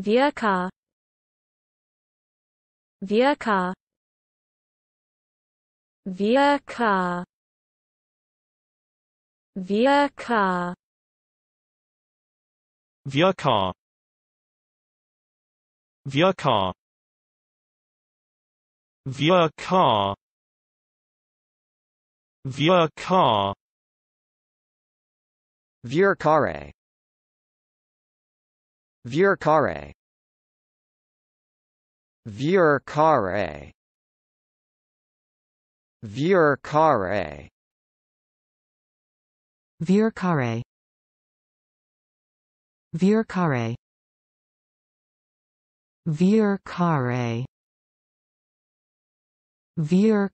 Vierkar Vierkar Vierkar Vierkar Vierkar Vierkar Vierkar Vierkar Vierkare Vur carré Vur carré Vur carré Vur carré Vur